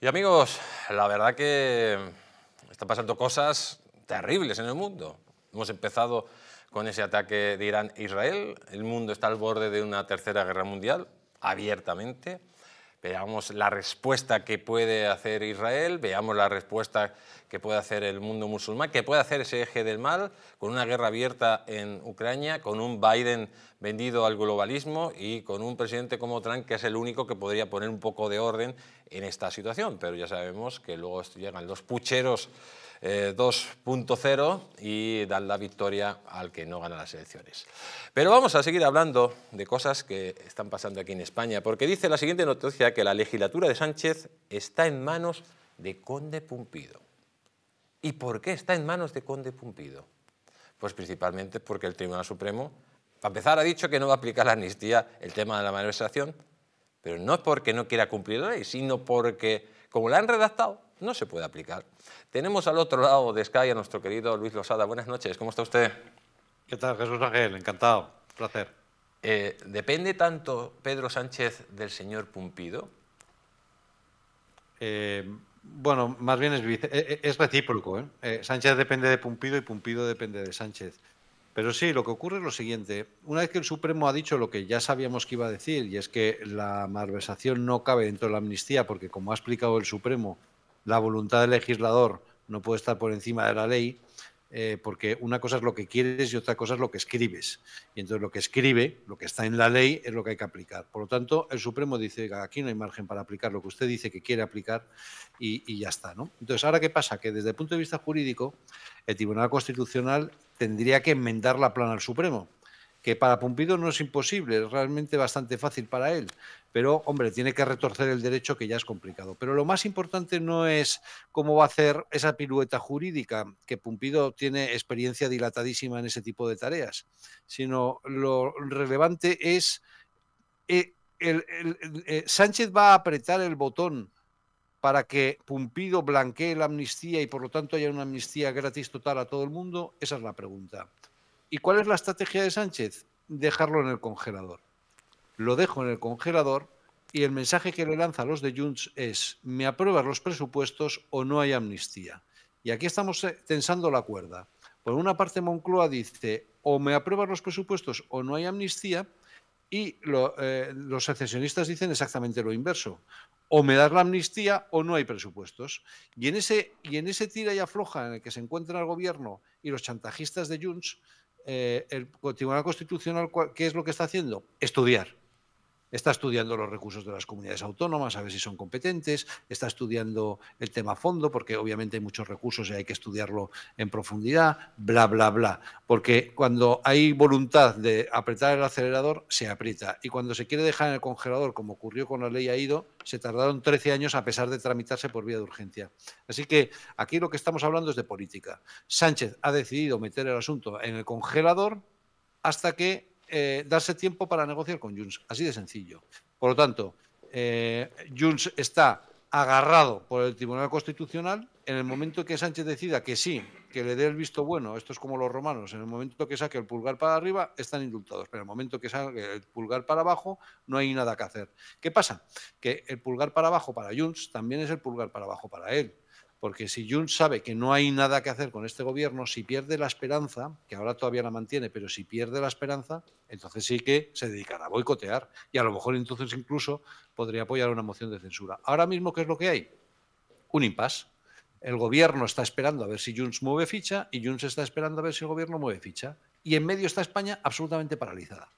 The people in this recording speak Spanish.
Y amigos, la verdad que están pasando cosas terribles en el mundo. Hemos empezado con ese ataque de Irán Israel. El mundo está al borde de una tercera guerra mundial, abiertamente. Veamos la respuesta que puede hacer Israel, veamos la respuesta que puede hacer el mundo musulmán, que puede hacer ese eje del mal con una guerra abierta en Ucrania, con un Biden vendido al globalismo y con un presidente como Trump que es el único que podría poner un poco de orden en esta situación, pero ya sabemos que luego llegan los pucheros 2.0 eh, y dan la victoria al que no gana las elecciones. Pero vamos a seguir hablando de cosas que están pasando aquí en España, porque dice la siguiente noticia que la legislatura de Sánchez está en manos de Conde Pumpido. ¿Y por qué está en manos de Conde Pumpido? Pues principalmente porque el Tribunal Supremo, para empezar, ha dicho que no va a aplicar la amnistía el tema de la manifestación, pero no es porque no quiera cumplir la ley, sino porque, como la han redactado, no se puede aplicar. Tenemos al otro lado de Sky a nuestro querido Luis Losada. Buenas noches, ¿cómo está usted? ¿Qué tal, Jesús Ángel? Encantado, placer. Eh, ¿Depende tanto Pedro Sánchez del señor Pumpido? Eh, bueno, más bien es, eh, es recíproco. Sánchez depende de Pumpido y Pumpido depende de Sánchez. Pero sí, lo que ocurre es lo siguiente. Una vez que el Supremo ha dicho lo que ya sabíamos que iba a decir, y es que la malversación no cabe dentro de la amnistía, porque como ha explicado el Supremo, la voluntad del legislador no puede estar por encima de la ley, eh, porque una cosa es lo que quieres y otra cosa es lo que escribes. Y entonces lo que escribe, lo que está en la ley, es lo que hay que aplicar. Por lo tanto, el Supremo dice aquí no hay margen para aplicar lo que usted dice que quiere aplicar y, ya está. ¿no? Entonces, ¿ahora qué pasa? Que desde el punto de vista jurídico, el Tribunal Constitucional tendría que enmendar la plana al Supremo, que para Pumpido no es imposible, es realmente bastante fácil para él, pero hombre, tiene que retorcer el derecho que ya es complicado. Pero lo más importante no es cómo va a hacer esa pirueta jurídica, que Pumpido tiene experiencia dilatadísima en ese tipo de tareas, sino lo relevante es... Eh, eh, Sánchez va a apretar el botón para que Pumpido blanquee la amnistía y por lo tanto haya una amnistía gratis total a todo el mundo? Esa es la pregunta. ¿Y cuál es la estrategia de Sánchez? Dejarlo en el congelador. Lo dejo en el congelador y el mensaje que le lanza a los de Junts es me apruebas los presupuestos o no hay amnistía. Y aquí estamos eh, tensando la cuerda. Por una parte Moncloa dice o me aprueban los presupuestos o no hay amnistía y eh, los secesionistas dicen exactamente lo inverso. O me das la amnistía o no hay presupuestos. Y en ese, y en ese tira y afloja en el que se encuentra el gobierno y los chantajistas de Junts, eh, el Tribunal Constitucional, ¿qué es lo que está haciendo? Estudiar Está estudiando los recursos de las comunidades autónomas, a ver si son competentes, está estudiando el tema a fondo, porque obviamente hay muchos recursos y hay que estudiarlo en profundidad, bla, bla, bla. Porque cuando hay voluntad de apretar el acelerador, se aprieta. Y cuando se quiere dejar en el congelador, como ocurrió con la ley AIDO, se tardaron 13 años a pesar de tramitarse por vía de urgencia. Así que aquí lo que estamos hablando es de política. Sánchez ha decidido meter el asunto en el congelador hasta que eh, darse tiempo para negociar con Junts, así de sencillo. Por lo tanto, eh, Junts está agarrado por el Tribunal Constitucional en el momento que Sánchez decida que sí, que le dé el visto bueno, esto es como los romanos, en el momento que saque el pulgar para arriba están indultados, pero en el momento que saque el pulgar para abajo no hay nada que hacer. ¿Qué pasa? Que el pulgar para abajo para Junts también es el pulgar para abajo para él. Porque si Jun sabe que no hay nada que hacer con este gobierno, si pierde la esperanza, que ahora todavía la mantiene, pero si pierde la esperanza, entonces sí que se dedicará a boicotear y a lo mejor entonces incluso podría apoyar una moción de censura. Ahora mismo, ¿qué es lo que hay? Un impasse. El gobierno está esperando a ver si Junts mueve ficha y Junts está esperando a ver si el gobierno mueve ficha. Y en medio está España absolutamente paralizada.